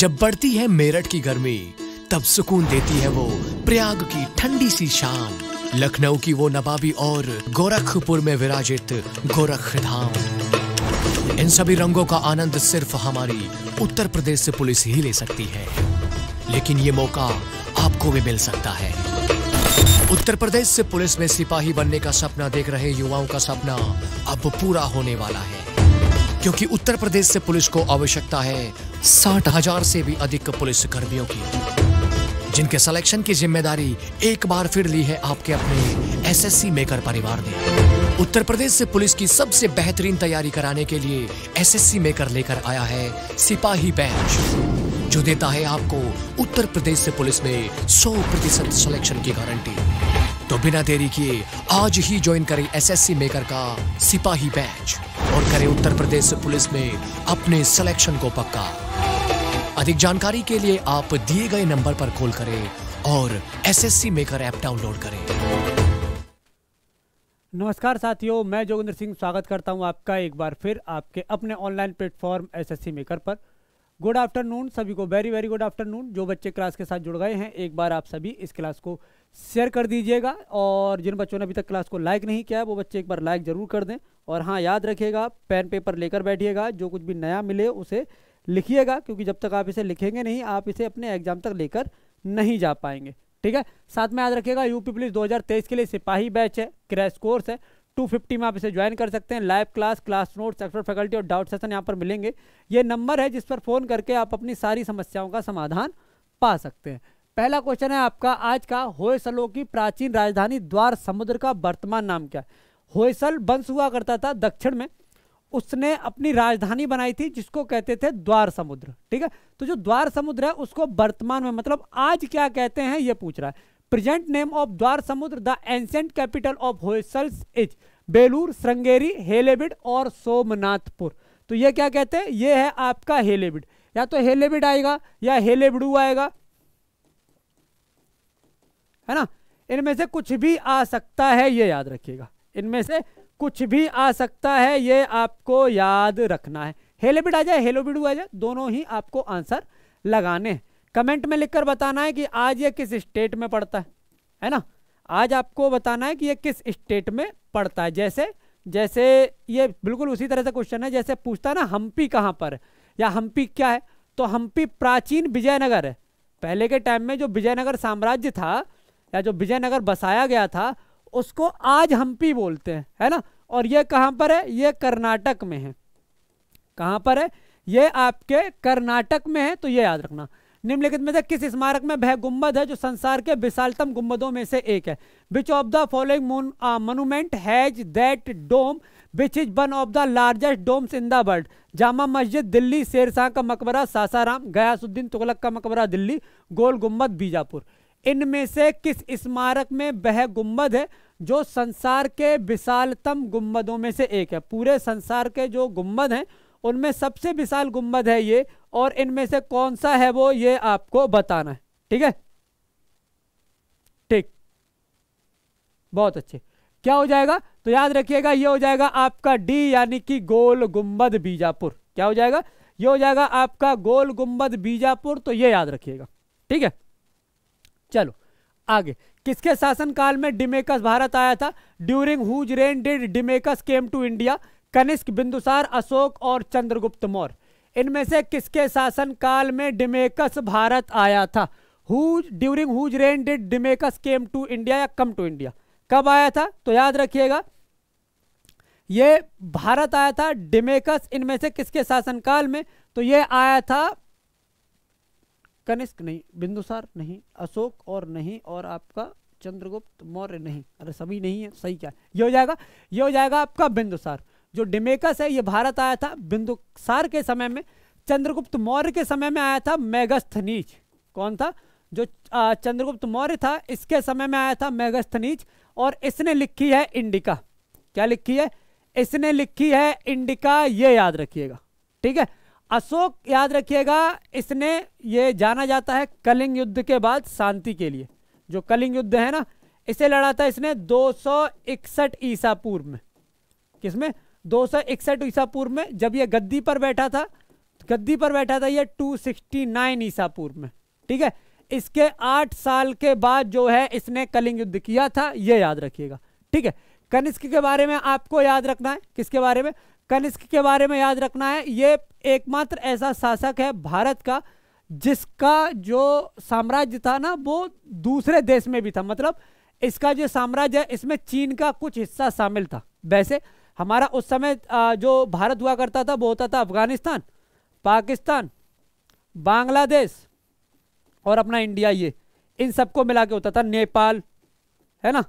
जब बढ़ती है मेरठ की गर्मी तब सुकून देती है वो प्रयाग की ठंडी सी शाम लखनऊ की वो नबाबी और गोरखपुर में विराजित गोरख धाम इन सभी रंगों का आनंद सिर्फ हमारी उत्तर प्रदेश से पुलिस ही ले सकती है लेकिन ये मौका आपको भी मिल सकता है उत्तर प्रदेश से पुलिस में सिपाही बनने का सपना देख रहे युवाओं का सपना अब पूरा होने वाला है क्योंकि उत्तर प्रदेश से पुलिस को आवश्यकता है साठ हजार से भी अधिक पुलिस कर्मियों की जिनके सिलेक्शन की जिम्मेदारी एक बार फिर ली है आपके अपने एसएससी मेकर परिवार ने उत्तर प्रदेश से पुलिस की सबसे बेहतरीन तैयारी कराने के लिए एसएससी मेकर लेकर आया है सिपाही बैच जो देता है आपको उत्तर प्रदेश से पुलिस में 100 प्रतिशत सिलेक्शन की गारंटी तो बिना देरी किए आज ही ज्वाइन करें एसएससी मेकर का सिपाही बैच और करे उत्तर प्रदेश पुलिस में अपने सिलेक्शन को पक्का अधिक जानकारी के लिए आप दिए गए नंबर पर कॉल करें और एसएससी मेकर ऐप डाउनलोड करें नमस्कार साथियों मैं जोगिंद्र सिंह स्वागत करता हूं आपका एक बार फिर आपके अपने ऑनलाइन प्लेटफॉर्म एसएससी मेकर पर गुड आफ्टरनून सभी को वेरी वेरी गुड आफ्टरनून जो बच्चे क्लास के साथ जुड़ गए हैं एक बार आप सभी इस क्लास को शेयर कर दीजिएगा और जिन बच्चों ने अभी तक क्लास को लाइक नहीं किया है वो बच्चे एक बार लाइक ज़रूर कर दें और हाँ याद रखिएगा पेन पेपर लेकर बैठिएगा जो कुछ भी नया मिले उसे लिखिएगा क्योंकि जब तक आप इसे लिखेंगे नहीं आप इसे अपने एग्जाम तक लेकर नहीं जा पाएंगे ठीक है साथ में याद रखिएगा यूपी पुलिस 2023 के लिए सिपाही बैच है क्रैश कोर्स है 250 में आप इसे ज्वाइन कर सकते हैं live class class notes expert faculty और डाउट सेशन यहाँ पर मिलेंगे ये नंबर है जिस पर फ़ोन करके आप अपनी सारी समस्याओं का समाधान पा सकते हैं पहला क्वेश्चन है आपका आज का होयसलो की प्राचीन राजधानी द्वार समुद्र का वर्तमान नाम क्या है होयसल वंश हुआ करता था दक्षिण में उसने अपनी राजधानी बनाई थी जिसको कहते थे द्वार समुद्र ठीक है तो जो द्वार समुद्र है उसको वर्तमान में मतलब आज क्या कहते हैं ये पूछ रहा है present name of Dwarasamudra the ancient capital of Hoysals is Belur Sringeri Halebid और सोमनाथपुर तो ये क्या कहते हैं ये है आपका हेलेबिड या तो हेलेबिड आएगा या हेलेबिडू आएगा है ना इनमें से कुछ भी आ सकता है ये याद रखिएगा इनमें से कुछ भी आ सकता है ये आपको याद रखना है हेलेबिड आ जाए हेलोबिडू आ जाए दोनों ही आपको आंसर लगाने हैं कमेंट में लिखकर बताना है कि आज ये किस स्टेट में पड़ता है है ना आज आपको बताना है कि ये किस स्टेट में पड़ता है जैसे जैसे ये बिल्कुल उसी तरह से क्वेश्चन है जैसे पूछता ना हम्पी कहाँ पर या हम्पी क्या है तो हम्पी प्राचीन विजयनगर है पहले के टाइम में जो विजयनगर साम्राज्य था या जो विजयनगर बसाया गया था उसको आज हम्पी बोलते हैं है ना और ये कहाँ पर है ये कर्नाटक में है कहाँ पर है ये आपके कर्नाटक में है तो ये याद रखना निम्नलिखित में से किस स्मारक में वह गुम्बद है जो संसार के विशालतम गुम्बदों में से एक है which of the following monument has that dome which is one of the largest domes in the world Jama Masjid Delhi Sher Shah का मकबरा सासाराम गयासुद्दीन तुगलक का मकबरा दिल्ली गोल गुम्बद बीजापुर इनमें से किस स्मारक में वह गुम्बद है जो संसार के विशालतम गुम्बदों में से एक है पूरे संसार के जो गुम्बद हैं उनमें सबसे विशाल गुम्बद है ये और इनमें से कौन सा है वो ये आपको बताना है ठीक है ठीक बहुत अच्छे क्या हो जाएगा तो याद रखिएगा ये हो जाएगा आपका डी यानी कि गोल गुम्बद बीजापुर क्या हो जाएगा ये हो जाएगा आपका गोल गुम्बद बीजापुर तो ये याद रखिएगा ठीक है चलो आगे किसके शासनकाल में डिमेकस भारत आया था during whose reign did Deimachus came to India Kanishka Bindusara Ashoka और चंद्रगुप्त मौर्य इनमें से किसके शासनकाल में डिमेकस भारत आया था whose during whose reign did Deimachus came to India या कम टू इंडिया कब आया था तो याद रखिएगा ये भारत आया था डिमेकस इनमें से किसके शासनकाल में तो ये आया था कनिष्क नहीं बिंदुसार नहीं अशोक और नहीं और आपका चंद्रगुप्त मौर्य नहीं अरे सभी नहीं है सही क्या ये हो जाएगा ये हो जाएगा आपका बिंदुसार जो डिमेकस है ये भारत आया था बिंदुसार के समय में चंद्रगुप्त मौर्य के समय में आया था मेगस्थनीज कौन था जो चंद्रगुप्त मौर्य था इसके समय में आया था मेगस्थनीज और इसने लिखी है इंडिका क्या लिखी है इसने लिखी है इंडिका ये याद रखिएगा ठीक है अशोक याद रखिएगा इसने ये जाना जाता है कलिंग युद्ध के बाद शांति के लिए जो कलिंग युद्ध है ना इसे लड़ा था इसने दो ईसा पूर्व में किसमें दो सौ इकसठ ईसा पूर्व में जब ये गद्दी पर बैठा था गद्दी पर बैठा था ये 269 ईसा पूर्व में ठीक है इसके आठ साल के बाद जो है इसने कलिंग युद्ध किया था यह याद रखिएगा ठीक है कनिष्क के बारे में आपको याद रखना है किसके बारे में कनिष्क के बारे में याद रखना है ये एकमात्र ऐसा शासक है भारत का जिसका जो साम्राज्य था ना वो दूसरे देश में भी था मतलब इसका जो साम्राज्य है इसमें चीन का कुछ हिस्सा शामिल था वैसे हमारा उस समय जो भारत हुआ करता था वो होता था अफगानिस्तान पाकिस्तान बांग्लादेश और अपना इंडिया ये इन सबको मिला के होता था नेपाल है ना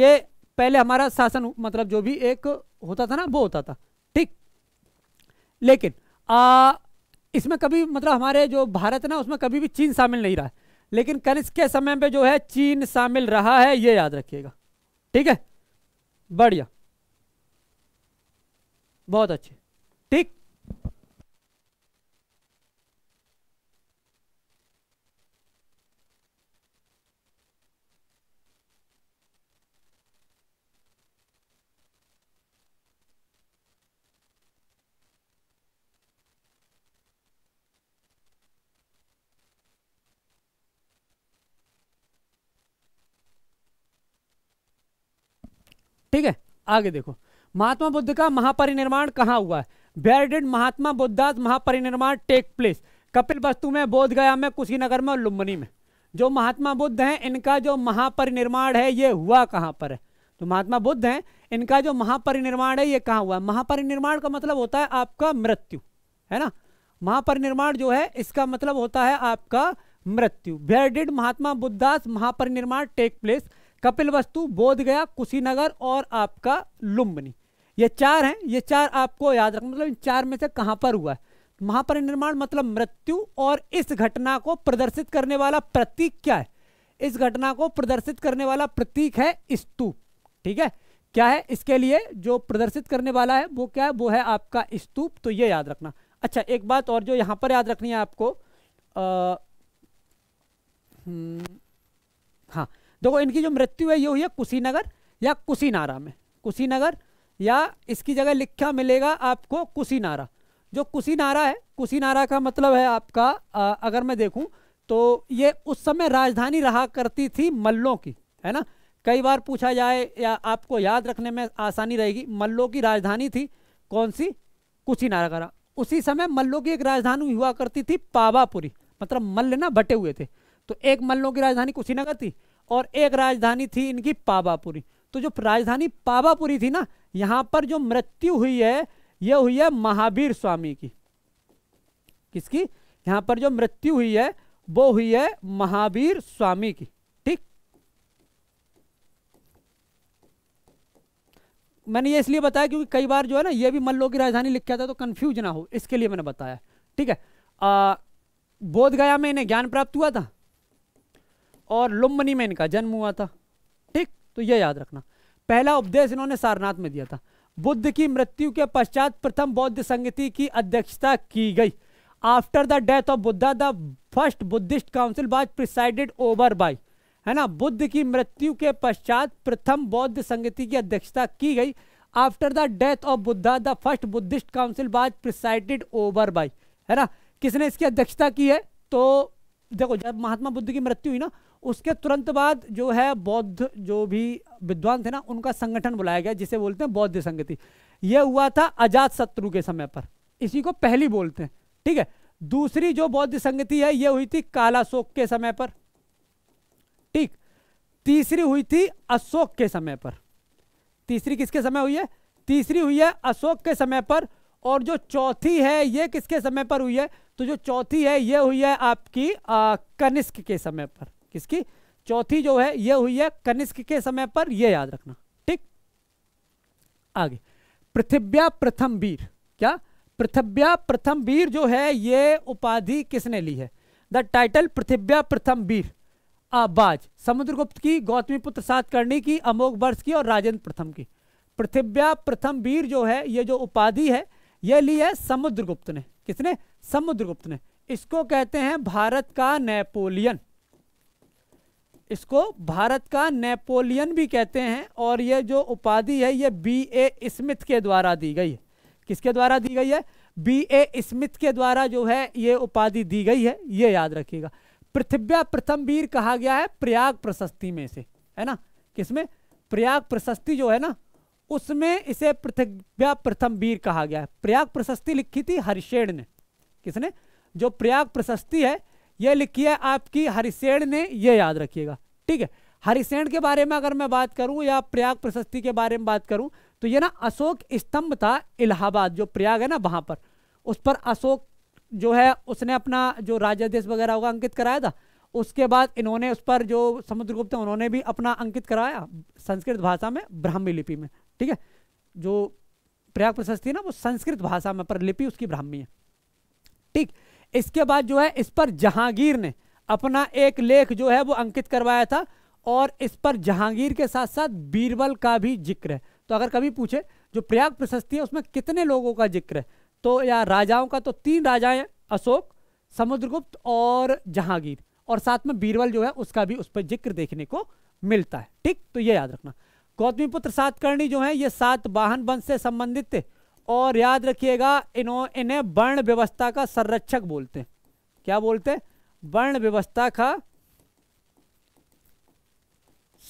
ये पहले हमारा शासन मतलब जो भी एक होता था ना वो होता था ठीक लेकिन आ, इसमें कभी मतलब हमारे जो भारत ना उसमें कभी भी चीन शामिल नहीं रहा है लेकिन कनिष्क के समय पे जो है चीन शामिल रहा है ये याद रखिएगा ठीक है बढ़िया बहुत अच्छे ठीक ठीक है आगे देखो महात्मा बुद्ध का महापरिनिर्माण कहाँ हुआ है where did Mahatma Buddha's mahaparinirvana take place Kapilvastu में बोध गया में कुशीनगर में और लुम्बनी में जो महात्मा बुद्ध हैं इनका जो महापरिनिर्माण है ये हुआ कहाँ पर है तो महात्मा बुद्ध हैं इनका जो महापरिनिर्माण है ये कहाँ हुआ है महापरिनिर्माण का मतलब होता है आपका मृत्यु है ना महापरिनिर्माण जो है इसका मतलब होता है आपका मृत्यु where did Mahatma Buddha's mahaparinirvana take place Kapilvastu Bodhgaya Kushinagar और आपका लुम्बनी ये चार हैं ये चार आपको याद रखना मतलब इन चार में से कहाँ पर हुआ है महापरिनिर्माण मतलब मृत्यु और इस घटना को प्रदर्शित करने वाला प्रतीक क्या है इस घटना को प्रदर्शित करने वाला प्रतीक है स्तूप ठीक है क्या है इसके लिए जो प्रदर्शित करने वाला है वो क्या है वो है आपका स्तूप तो ये याद रखना अच्छा एक बात और जो यहाँ पर याद रखनी है आपको आ, हम्म, हाँ देखो इनकी जो मृत्यु है ये हुई है कुशीनगर या कुशीनारा में कुशीनगर या इसकी जगह लिखा मिलेगा आपको कुशी नारा जो कुशी नारा है कुशी नारा का मतलब है आपका आ, अगर मैं देखूं तो ये उस समय राजधानी रहा करती थी मल्लों की है ना कई बार पूछा जाए या आपको याद रखने में आसानी रहेगी मल्लों की राजधानी थी कौन सी कुशी नारा उसी समय मल्लों की एक राजधानी हुआ करती थी पावापुरी मतलब मल्ल ना बटे हुए थे तो एक मल्लों की राजधानी कुशीनगर थी और एक राजधानी थी इनकी पावापुरी तो जो राजधानी पावापुरी थी ना यहां पर जो मृत्यु हुई है यह हुई है महावीर स्वामी की किसकी यहां पर जो मृत्यु हुई है वो हुई है महावीर स्वामी की ठीक मैंने ये इसलिए बताया क्योंकि कई बार जो है ना ये भी मल्लो की राजधानी लिखा था तो कंफ्यूज ना हो इसके लिए मैंने बताया ठीक है बोध गया में इन्हें ज्ञान प्राप्त हुआ था और लुम्बनी में इनका जन्म हुआ था ठीक तो यह याद रखना पहला उपदेश इन्होंने सारनाथ में दिया था बुद्ध की मृत्यु के पश्चात प्रथम बौद्ध संगति की अध्यक्षता की गई after the death of Buddha the first Buddhist council was presided over by है ना बुद्ध की मृत्यु के पश्चात प्रथम बौद्ध संगति की अध्यक्षता की गई after the death of Buddha the first Buddhist council was presided over by है ना किसने इसकी अध्यक्षता की है तो देखो जब महात्मा बुद्ध की मृत्यु हुई ना उसके तुरंत बाद जो है बौद्ध जो भी विद्वान थे ना उनका संगठन बुलाया गया जिसे बोलते हैं बौद्ध संगति यह हुआ था अजात शत्रु के समय पर इसी को पहली बोलते हैं ठीक है दूसरी जो बौद्ध संगति है यह हुई थी कालाशोक के समय पर ठीक तीसरी हुई थी अशोक के समय पर तीसरी किसके समय हुई है तीसरी हुई है अशोक के समय पर और जो चौथी है ये किसके समय पर हुई है तो जो चौथी है ये हुई है आपकी कनिष्क के समय पर किसकी चौथी जो है यह हुई है कनिष्क के समय पर यह याद रखना ठीक आगे पृथिव्या प्रथम वीर क्या पृथिव्या प्रथम वीर जो है यह उपाधि किसने ली है द टाइटल पृथिव्या प्रथम वीर आबाज समुद्रगुप्त की गौतमी पुत्र सातकर्णी की अमोघ वर्ष की और राजेंद्र प्रथम की पृथ्व्या प्रथम वीर जो है यह जो उपाधि है यह ली है समुद्रगुप्त ने किसने समुद्रगुप्त ने इसको कहते हैं भारत का नेपोलियन इसको भारत का नेपोलियन भी कहते हैं और ये जो उपाधि है ये बी ए स्मिथ के द्वारा दी गई है किसके द्वारा दी गई है बी ए स्मिथ के द्वारा जो है ये उपाधि दी गई है ये याद रखिएगा पृथ्व्या प्रथम वीर कहा गया है प्रयाग प्रशस्ति में से है ना किसमें प्रयाग प्रशस्ति जो है ना उसमें इसे पृथ्व्या प्रथम वीर कहा गया है प्रयाग प्रशस्ति लिखी थी हरिशेण ने किसने जो प्रयाग प्रशस्ति है ये लिखी है आपकी हरिशेण ने ये याद रखिएगा ठीक है हरिसेन के बारे में अगर मैं बात करूं या प्रयाग प्रशस्ति के बारे में बात करूं तो ये ना अशोक स्तंभ था इलाहाबाद जो प्रयाग है ना वहां पर उस पर अशोक जो है उसने अपना जो राजादेश वगैरह होगा अंकित कराया था उसके बाद इन्होंने उस पर जो समुद्रगुप्त उन्होंने भी अपना अंकित कराया संस्कृत भाषा में ब्राह्मी लिपि में ठीक है जो प्रयाग प्रशस्ति है ना वो संस्कृत भाषा में पर लिपि उसकी ब्राह्मी है ठीक इसके बाद जो है इस पर जहांगीर ने अपना एक लेख जो है वो अंकित करवाया था और इस पर जहांगीर के साथ साथ बीरबल का भी जिक्र है तो अगर कभी पूछे जो प्रयाग प्रशस्ति है उसमें कितने लोगों का जिक्र है तो या राजाओं का तो तीन राजाएं अशोक समुद्रगुप्त और जहांगीर और साथ में बीरबल जो है उसका भी उस पर जिक्र देखने को मिलता है ठीक तो ये याद रखना गौतमी पुत्र सातकर्णी जो है ये सात वाहन वंश से संबंधित थे और याद रखिएगा इन्हों इन्हें वर्ण व्यवस्था का संरक्षक बोलते हैं क्या बोलते हैं वर्ण व्यवस्था का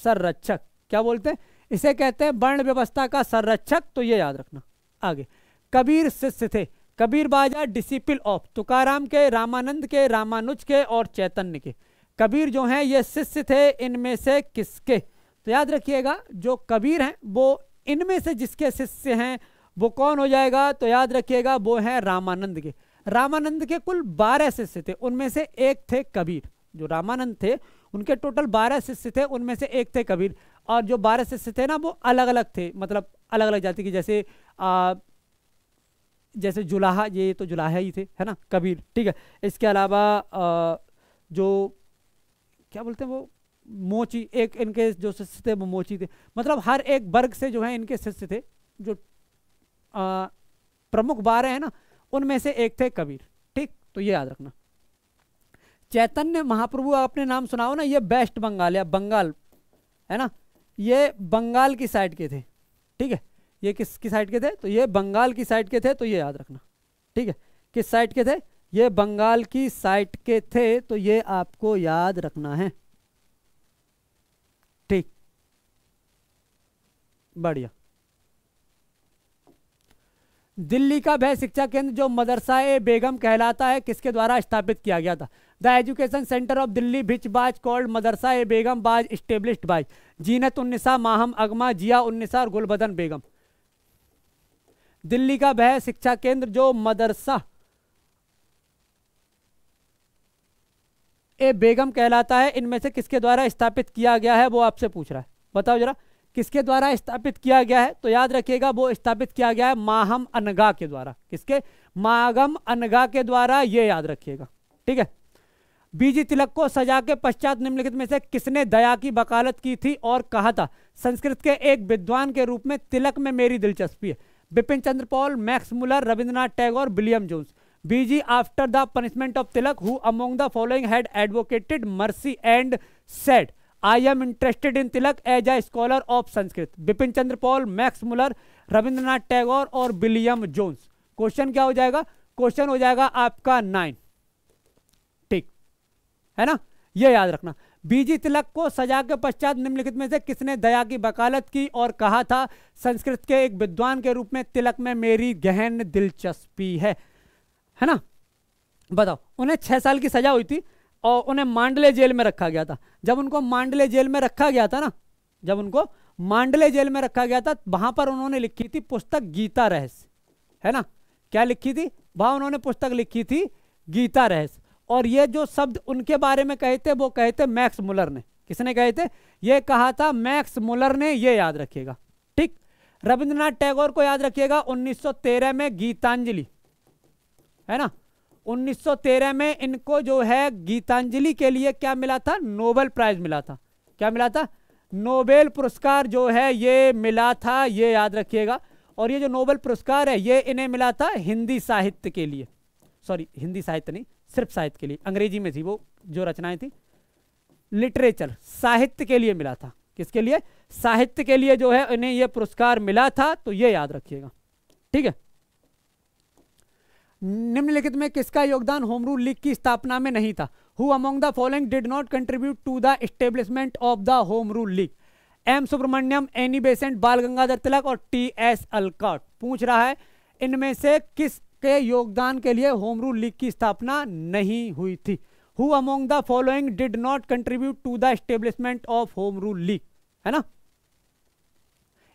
संरक्षक क्या बोलते हैं इसे कहते हैं वर्ण व्यवस्था का संरक्षक तो ये याद रखना आगे कबीर शिष्य थे कबीर बाजा डिसिपल ऑफ तुकाराम के रामानंद के रामानुज के और चैतन्य के कबीर जो हैं ये शिष्य थे इनमें से किसके तो याद रखिएगा जो कबीर हैं वो इनमें से जिसके शिष्य हैं वो कौन हो जाएगा तो याद रखिएगा वो हैं रामानंद के रामानंद के कुल बारह शिष्य थे उनमें से एक थे कबीर जो रामानंद थे उनके टोटल बारह शिष्य थे उनमें से एक थे कबीर और जो बारह शिष्य थे ना वो अलग अलग थे मतलब अलग अलग जाति के जैसे आ, जैसे जुलाहा ये तो जुलाहा ही थे है ना कबीर ठीक है इसके अलावा आ, जो क्या बोलते हैं वो मोची एक इनके जो शिष्य थे वो मोची थे मतलब हर एक वर्ग से जो है इनके शिष्य थे जो आ, प्रमुख बारह है ना उनमें से एक थे कबीर ठीक तो ये याद रखना चैतन्य महाप्रभु आपने नाम सुना हो ना ये वेस्ट बंगाल या बंगाल है ना ये बंगाल की साइड के थे ठीक है ये किस की साइड के थे तो ये बंगाल की साइड के थे तो ये याद रखना ठीक है किस साइड के थे ये बंगाल की साइड के थे तो ये आपको याद रखना है ठीक बढ़िया दिल्ली का वह शिक्षा केंद्र जो मदरसा ए बेगम कहलाता है किसके द्वारा स्थापित किया गया था the education centre of Delhi which was called मदरसा ए बेगम बाज स्टेब्लिश्ड बाज जीनत उन्निसा माहम अगमा जिया उन्निसा और गुलबदन बेगम दिल्ली का वह शिक्षा केंद्र जो मदरसा ए बेगम कहलाता है इनमें से किसके द्वारा स्थापित किया गया है वो आपसे पूछ रहा है बताओ जरा किसके द्वारा स्थापित किया गया है तो याद रखिएगा वो स्थापित किया गया है माहम अनगा के द्वारा किसके मागम अनगा के द्वारा ये याद रखिएगा ठीक है बीजी तिलक को सजा के पश्चात निम्नलिखित में से किसने दया की वकालत की थी और कहा था संस्कृत के एक विद्वान के रूप में तिलक में मेरी दिलचस्पी है Bipin Chandra Pal Max Muller Rabindranath Tagore William Jones BG after the punishment of Tilak who among the following had advocated mercy and said I am interested in Tilak as a scholar of Sanskrit Bipin Chandra Pal Max Muller Rabindranath Tagore और विलियम जोन्स क्वेश्चन क्या हो जाएगा question हो जाएगा आपका nine ठीक है ना यह याद रखना बीजी तिलक को सजा के पश्चात निम्नलिखित में से किसने दया की वकालत की और कहा था संस्कृत के एक विद्वान के रूप में तिलक में मेरी गहन दिलचस्पी है है ना बताओ उन्हें छह साल की सजा हुई थी और उन्हें मांडले जेल में रखा गया था जब उनको मांडले जेल में रखा गया था ना जब उनको मांडले जेल में रखा गया था वहां पर उन्होंने लिखी थी पुस्तक गीता रहस्य है ना क्या लिखी थी वहां उन्होंने पुस्तक लिखी थी गीता रहस्य और ये जो शब्द उनके बारे में कहे थे वो कहे थे मैक्स मुलर ने किसने कहे थे ये कहा था मैक्स मुलर ने ये याद रखिएगा ठीक रविंद्रनाथ टैगोर को याद रखिएगा 1913 में गीतांजलि है ना 1913 में इनको जो है गीतांजलि के लिए क्या मिला था नोबेल प्राइज मिला था क्या मिला था नोबेल पुरस्कार जो है ये मिला था ये याद रखिएगा और ये जो नोबेल पुरस्कार है ये इन्हें मिला था हिंदी साहित्य के लिए सॉरी हिंदी साहित्य नहीं सिर्फ साहित्य के लिए अंग्रेजी में थी वो जो रचनाएं थी लिटरेचर साहित्य के लिए मिला था किसके लिए साहित्य के लिए जो है इन्हें यह पुरस्कार मिला था तो ये याद रखिएगा ठीक है निम्नलिखित में किसका योगदान होम रूल लीग की स्थापना में नहीं था who among the following did not contribute to the establishment of the home rule league M Subramaniam Annie Besant Bal Gangadhar तिलक और टी एस अलकॉट पूछ रहा है इनमें से किस के योगदान के लिए होम रूल लीग की स्थापना नहीं हुई थी who among the following did not contribute to the establishment of home rule league है ना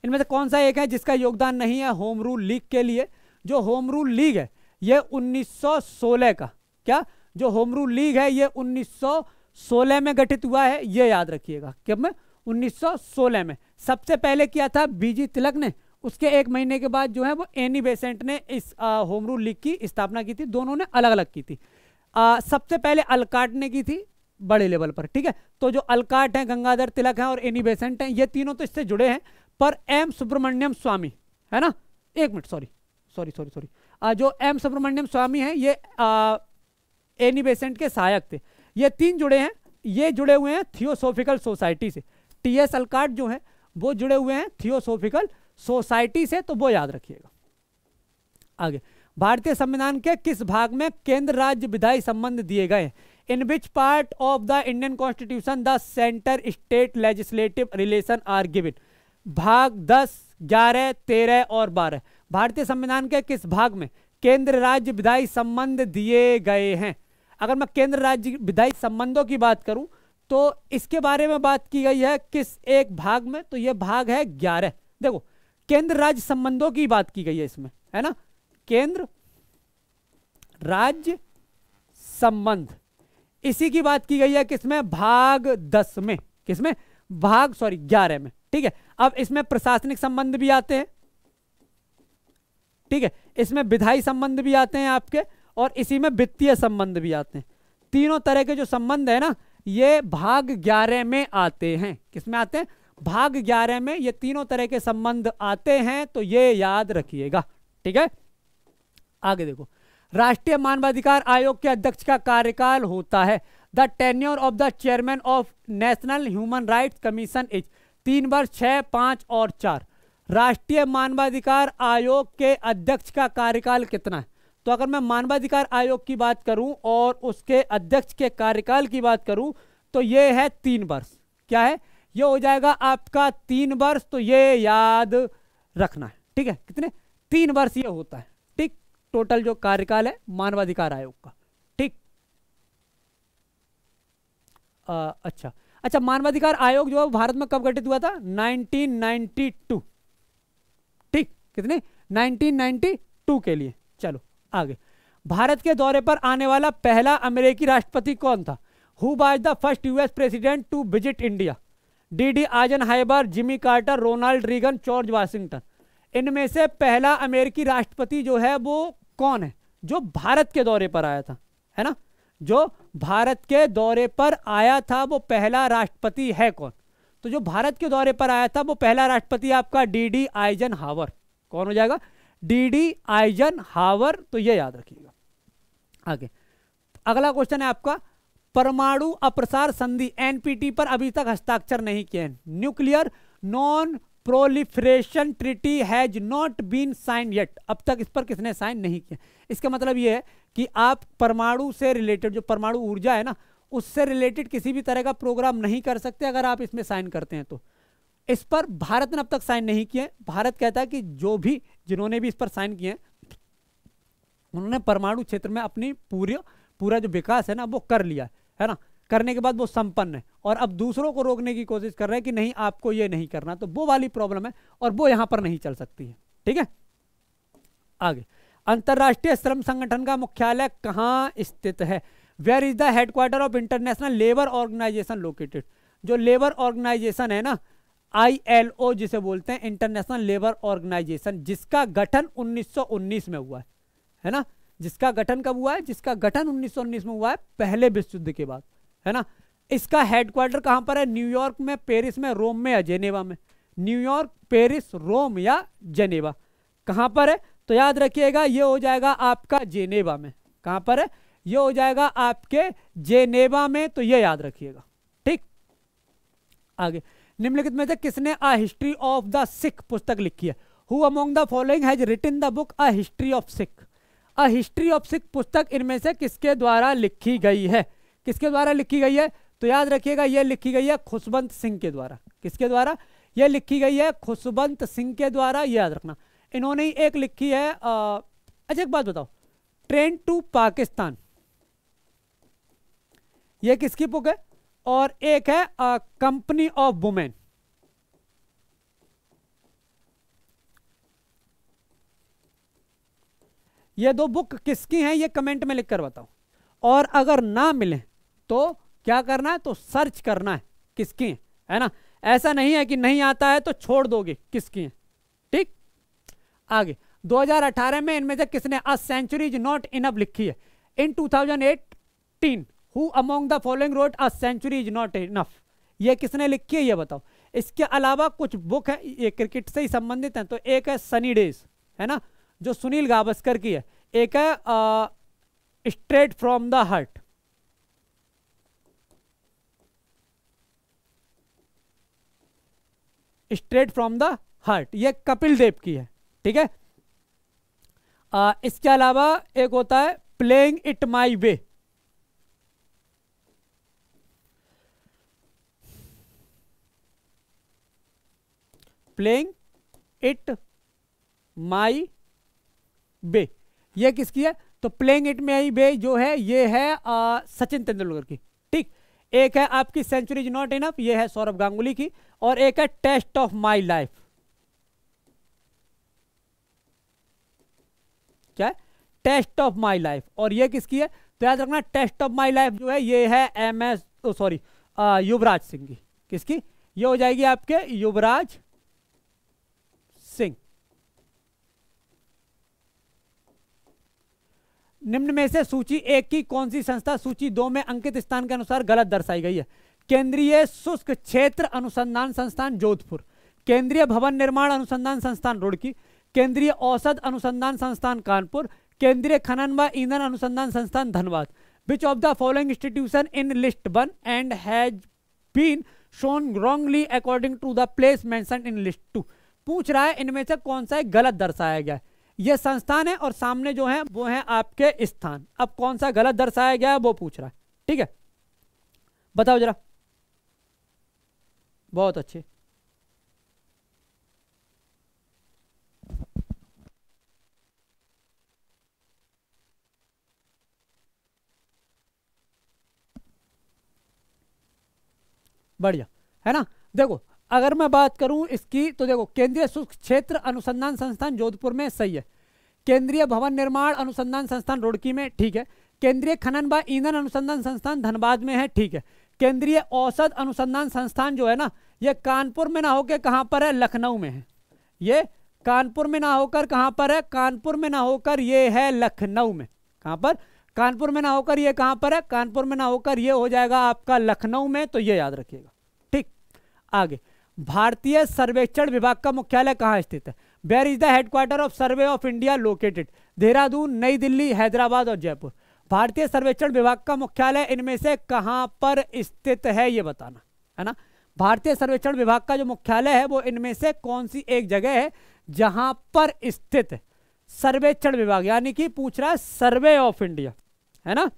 इनमें से कौन सा एक है जिसका योगदान नहीं है होम रूल लीग के लिए जो होम रूल लीग है ये 1916 का क्या जो होम रूल लीग है ये 1916 में गठित हुआ है ये याद रखिएगा कब में 1916 में सबसे पहले किया था बीजी तिलक ने उसके एक महीने के बाद जो है वो एनी बेसेंट ने इस होम रूल लीग की स्थापना की थी दोनों ने अलग अलग की थी आ, सबसे पहले अलकाट ने की थी बड़े लेवल पर ठीक है तो जो अलकाट हैं गंगाधर तिलक हैं और एनी बेसेंट हैं ये तीनों तो इससे जुड़े हैं पर एम सुब्रमण्यम स्वामी है ना एक minute sorry sorry sorry sorry जो एम सुब्रमण्यम स्वामी हैं ये एनी बेसेंट के सहायक थे ये तीन जुड़े हैं ये जुड़े हुए हैं थियोसोफिकल सोसाइटी से टी एस अलकाट जो हैं वो जुड़े हुए हैं थियोसोफिकल सोसाइटी से तो वो याद रखिएगा आगे भारतीय संविधान के किस भाग में केंद्र राज्य विधायी संबंध दिए गए in which part of the Indian constitution the centre state legislative relation are given भाग दस ग्यारह तेरह और बारह भारतीय संविधान के किस भाग में केंद्र राज्य विधायी संबंध दिए गए हैं अगर मैं केंद्र राज्य विधायी संबंधों की बात करूं तो इसके बारे में बात की गई है किस एक भाग में तो यह भाग है ग्यारह देखो केंद्र राज्य संबंधों की बात की गई है इसमें है ना केंद्र राज्य संबंध इसी की बात की गई है किसमें भाग दस में किसमें भाग सॉरी ग्यारह में ठीक है अब इसमें प्रशासनिक संबंध भी आते हैं ठीक है इसमें विधायी संबंध भी आते हैं आपके और इसी में वित्तीय संबंध भी आते हैं तीनों तरह के जो संबंध है ना ये भाग ग्यारह में आते हैं किसमें आते हैं भाग ग्यारह में ये तीनों तरह के संबंध आते हैं तो ये याद रखिएगा ठीक है आगे देखो राष्ट्रीय मानवाधिकार आयोग के अध्यक्ष का कार्यकाल होता है the tenure of the chairman of national human right commission is तीन वर्ष छह पांच और चार राष्ट्रीय मानवाधिकार आयोग के अध्यक्ष का कार्यकाल कितना है तो अगर मैं मानवाधिकार आयोग की बात करूं और उसके अध्यक्ष के कार्यकाल की बात करूं तो ये है तीन वर्ष क्या है ये हो जाएगा आपका तीन वर्ष तो ये याद रखना है ठीक है कितने तीन वर्ष ये होता है ठीक टोटल जो कार्यकाल है मानवाधिकार आयोग का ठीक अच्छा अच्छा मानवाधिकार आयोग जो है भारत में कब गठित हुआ था नाइनटीन कितने 1992 के लिए चलो आगे भारत के दौरे पर आने वाला पहला अमेरिकी राष्ट्रपति कौन था who was the first US president to visit India D D Eisenhower Jimmy Carter Ronald Reagan George Washington इनमें से पहला अमेरिकी राष्ट्रपति जो है वो कौन है जो भारत के दौरे पर आया था है ना जो भारत के दौरे पर आया था वो पहला राष्ट्रपति है कौन तो जो भारत के दौरे पर आया था वो पहला राष्ट्रपति आपका डी डी आइजन हावर कौन हो जाएगा डी डी आइजन हावर तो ये याद रखिएगा आगे अगला क्वेश्चन है आपका परमाणु अप्रसार संधि एनपीटी पर अभी तक हस्ताक्षर नहीं किए हैं nuclear non proliferation treaty has not been signed yet अब तक इस पर किसने साइन नहीं किया इसका मतलब ये है कि आप परमाणु से रिलेटेड जो परमाणु ऊर्जा है ना उससे रिलेटेड किसी भी तरह का प्रोग्राम नहीं कर सकते अगर आप इसमें साइन करते हैं तो इस पर भारत ने अब तक साइन नहीं किए भारत कहता है कि जो भी जिन्होंने भी इस पर साइन किए उन्होंने परमाणु क्षेत्र में अपनी पूरी पूरा जो विकास है ना वो कर लिया है ना करने के बाद वो संपन्न है और अब दूसरों को रोकने की कोशिश कर रहे हैं कि नहीं आपको ये नहीं करना तो वो वाली प्रॉब्लम है और वो यहाँ पर नहीं चल सकती है ठीक है आगे अंतर्राष्ट्रीय श्रम संगठन का मुख्यालय कहाँ स्थित है where is the headquarter of international labour organisation located जो लेबर ऑर्गेनाइजेशन है ना आईएलओ जिसे बोलते हैं इंटरनेशनल लेबर ऑर्गेनाइजेशन जिसका गठन 1919 में हुआ है है ना जिसका गठन कब हुआ है जिसका गठन 1919 में हुआ है पहले विश्व युद्ध के बाद है ना इसका हेडक्वार्टर कहां पर है न्यूयॉर्क में पेरिस में रोम में या जेनेवा में न्यूयॉर्क पेरिस रोम या जेनेवा कहां पर है तो याद रखिएगा यह हो जाएगा आपका जेनेवा में कहां पर है यह हो जाएगा आपके जेनेवा में तो यह याद रखिएगा ठीक आगे निम्नलिखित में से किसने a history of the Sikh पुस्तक लिखी है who among the following has written the book a history of Sikh a history of Sikh पुस्तक इनमें से किसके द्वारा लिखी गई है किसके द्वारा लिखी गई है तो याद रखिएगा यह लिखी गई है खुशवंत सिंह के द्वारा किसके द्वारा यह लिखी गई है खुशवंत सिंह के द्वारा याद रखना इन्होंने ही एक लिखी है अच्छा एक बात बताओ ट्रेन टू पाकिस्तान यह किसकी बुक है और एक है कंपनी ऑफ वुमेन ये दो बुक किसकी हैं ये कमेंट में लिखकर बताओ और अगर ना मिले तो क्या करना है तो सर्च करना है किसकी है, है ना ऐसा नहीं है कि नहीं आता है तो छोड़ दोगे किसकी है ठीक आगे 2018 में इनमें से किसने a century is not enough लिखी है in 2018 who among the following wrote a century is not enough ये किसने लिखी है ये बताओ इसके अलावा कुछ बुक है ये क्रिकेट से ही संबंधित हैं तो एक है सनी डेज है ना जो सुनील गावस्कर की है एक है straight from the heart straight from the heart ये कपिल देव की है ठीक है इसके अलावा एक होता है playing it my way playing it my way ये किसकी है तो प्लेइंग इट माई बे जो है ये है आ, सचिन तेंदुलकर की ठीक एक है आपकी सेंचुरी इज नॉट इनफ ये है सौरभ गांगुली की और एक है टेस्ट ऑफ माई लाइफ क्या है टेस्ट ऑफ माई लाइफ और ये किसकी है तो याद रखना टेस्ट ऑफ माई लाइफ जो है ये है M S sorry Yuvraj Singh की किसकी ये हो जाएगी आपके युवराज निम्न में से सूची एक की कौन सी संस्था सूची दो में अंकित स्थान के अनुसार गलत दर्शाई गई है केंद्रीय शुष्क क्षेत्र अनुसंधान संस्थान जोधपुर केंद्रीय भवन निर्माण अनुसंधान संस्थान रुड़की केंद्रीय औषध अनुसंधान संस्थान कानपुर केंद्रीय खनन व ईंधन अनुसंधान संस्थान Dhanbad which of the following institution in list one and has been shown wrongly according to the place मैं इन लिस्ट टू पूछ रहा है इनमें से कौन सा गलत दर्शाया गया है ये संस्थान है और सामने जो है वो है आपके स्थान अब कौन सा गलत दर्शाया गया है वो पूछ रहा है ठीक है बताओ जरा बहुत अच्छे बढ़िया है ना देखो अगर मैं बात करूं इसकी तो देखो केंद्रीय शुष्क क्षेत्र अनुसंधान संस्थान जोधपुर में सही है केंद्रीय भवन निर्माण अनुसंधान संस्थान रुड़की में ठीक है केंद्रीय खनन व ईंधन अनुसंधान संस्थान धनबाद में है ठीक है केंद्रीय औसत अनुसंधान संस्थान जो है ना ये कानपुर में ना होकर कहाँ पर है लखनऊ में है ये कानपुर में ना होकर कहाँ पर है कानपुर में ना होकर ये है लखनऊ में कहाँ पर कानपुर में ना होकर ये कहाँ पर है कानपुर में ना होकर ये हो जाएगा आपका लखनऊ में तो ये याद रखिएगा ठीक आगे भारतीय सर्वेक्षण विभाग का मुख्यालय कहाँ स्थित है where is the headquarter of survey of India located Dehradun New Delhi Hyderabad और जयपुर भारतीय सर्वेक्षण विभाग का मुख्यालय इनमें से कहाँ पर स्थित है ये बताना है ना भारतीय सर्वेक्षण विभाग का जो मुख्यालय है वो इनमें से कौन सी एक जगह है जहां पर स्थित सर्वेक्षण विभाग यानी कि पूछ रहा है सर्वे ऑफ इंडिया है ना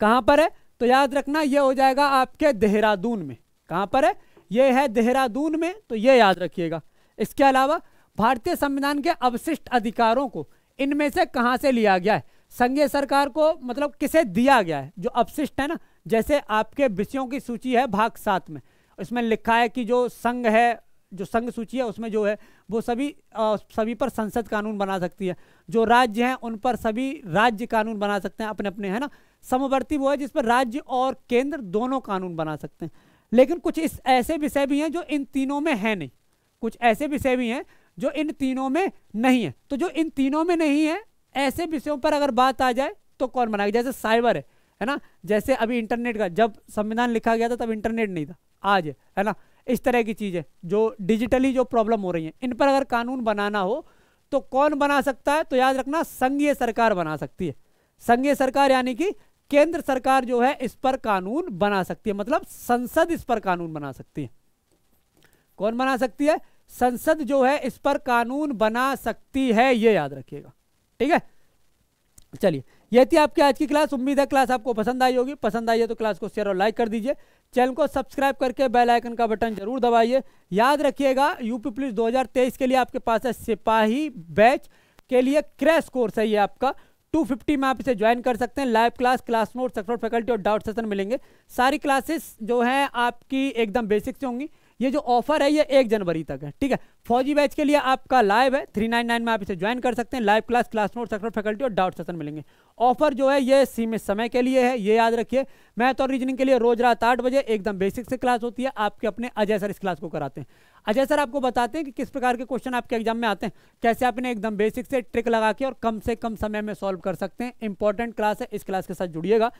कहां पर है तो याद रखना यह हो जाएगा आपके देहरादून में कहां पर है ये है देहरादून में तो ये याद रखिएगा इसके अलावा भारतीय संविधान के अवशिष्ट अधिकारों को इनमें से कहाँ से लिया गया है संघीय सरकार को मतलब किसे दिया गया है जो अपशिष्ट है ना जैसे आपके विषयों की सूची है भाग सात में इसमें लिखा है कि जो संघ है जो संघ सूची है उसमें जो है वो सभी आ, सभी पर संसद कानून बना सकती है जो राज्य हैं उन पर सभी राज्य कानून बना सकते हैं अपने अपने है ना समवर्ती वो है जिस पर राज्य और केंद्र दोनों कानून बना सकते हैं लेकिन कुछ इस ऐसे विषय भी हैं जो इन तीनों में है नहीं कुछ ऐसे विषय भी हैं जो इन तीनों में नहीं है तो जो इन तीनों में नहीं है ऐसे विषयों पर अगर बात आ जाए तो कौन बनाएगा जैसे साइबर है है ना जैसे अभी इंटरनेट का जब संविधान लिखा गया था तब इंटरनेट नहीं था आज है ना इस तरह की चीज़ें जो डिजिटली जो प्रॉब्लम हो रही हैं इन पर अगर कानून बनाना हो तो कौन बना सकता है तो याद रखना संघीय सरकार बना सकती है संघीय सरकार यानी कि केंद्र सरकार जो है इस पर कानून बना सकती है मतलब संसद इस पर कानून बना सकती है कौन बना सकती है संसद जो है इस पर कानून बना सकती है ये याद रखिएगा ठीक है चलिए यह थी आपकी आज की क्लास उम्मीद है क्लास आपको पसंद आई होगी पसंद आई है तो क्लास को शेयर और लाइक कर दीजिए चैनल को सब्सक्राइब करके बेल आइकन का बटन जरूर दबाइए याद रखिएगा यूपी पुलिस 2023 के लिए आपके पास है सिपाही बैच के लिए क्रैश कोर्स है ये आपका 250 में आप इसे ज्वाइन कर सकते हैं लाइव क्लास क्लास नोट सेक्टर फैकल्टी और डाउट सेशन मिलेंगे सारी क्लासेस जो है आपकी एकदम बेसिक से होंगी ये जो ऑफर है ये एक जनवरी तक है ठीक है फौजी बैच के लिए आपका लाइव है थ्री नाइन नाइन में आप इसे ज्वाइन कर सकते हैं लाइव क्लास क्लास नोट सेक्टर फैकल्टी और डाउट सेशन मिलेंगे ऑफर जो है ये सीमित समय के लिए है ये याद रखिए मैथ और रीजनिंग के लिए रोज रात आठ बजे एकदम बेसिक से क्लास होती है आपके अपने अजय सर इस क्लास को कराते हैं अजय सर आपको बताते हैं कि किस प्रकार के क्वेश्चन आपके एग्जाम में आते हैं कैसे आप एकदम बेसिक से ट्रिक लगा के और कम से कम समय में सॉल्व कर सकते हैं इंपॉर्टेंट क्लास है इस क्लास के साथ जुड़िएगा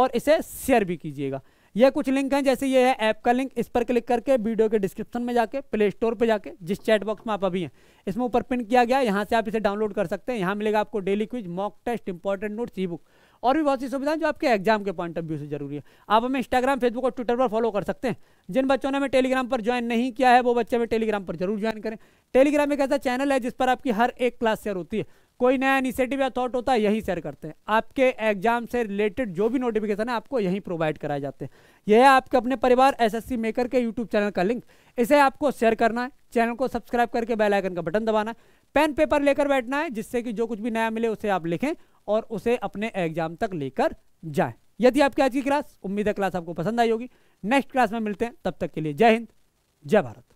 और इसे शेयर भी कीजिएगा यह कुछ लिंक हैं जैसे ये है ऐप का लिंक इस पर क्लिक करके वीडियो के डिस्क्रिप्शन में जाके प्ले स्टोर पर जाके जिस चैट बॉक्स में आप अभी हैं इसमें ऊपर पिन किया गया यहाँ से आप इसे डाउनलोड कर सकते हैं यहाँ मिलेगा आपको daily quiz mock test important notes e book और भी बहुत सी सुविधाएं जो आपके एग्जाम के पॉइंट ऑफ व्यू से जरूरी है आप हमें इंस्टाग्राम फेसबुक और ट्विटर पर फॉलो कर सकते हैं जिन बच्चों ने हमें टेलीग्राम पर ज्वाइन नहीं किया है वो बच्चे हमें टेलीग्राम पर जरूर ज्वाइन करें टेलीग्राम एक ऐसा चैनल है जिस पर आपकी हर एक क्लास शेयर होती है कोई नया इनिशिएटिव या थॉट होता है यही शेयर करते हैं आपके एग्जाम से रिलेटेड जो भी नोटिफिकेशन है आपको यहीं प्रोवाइड कराए जाते हैं यह है आपके अपने परिवार एसएससी मेकर के यूट्यूब चैनल का लिंक इसे आपको शेयर करना है चैनल को सब्सक्राइब करके बेल आइकन का बटन दबाना है पेन पेपर लेकर बैठना है जिससे कि जो कुछ भी नया मिले उसे आप लिखें और उसे अपने एग्जाम तक लेकर जाए यदि आपकी आज की क्लास उम्मीद है क्लास आपको पसंद आई होगी नेक्स्ट क्लास में मिलते हैं तब तक के लिए जय हिंद जय भारत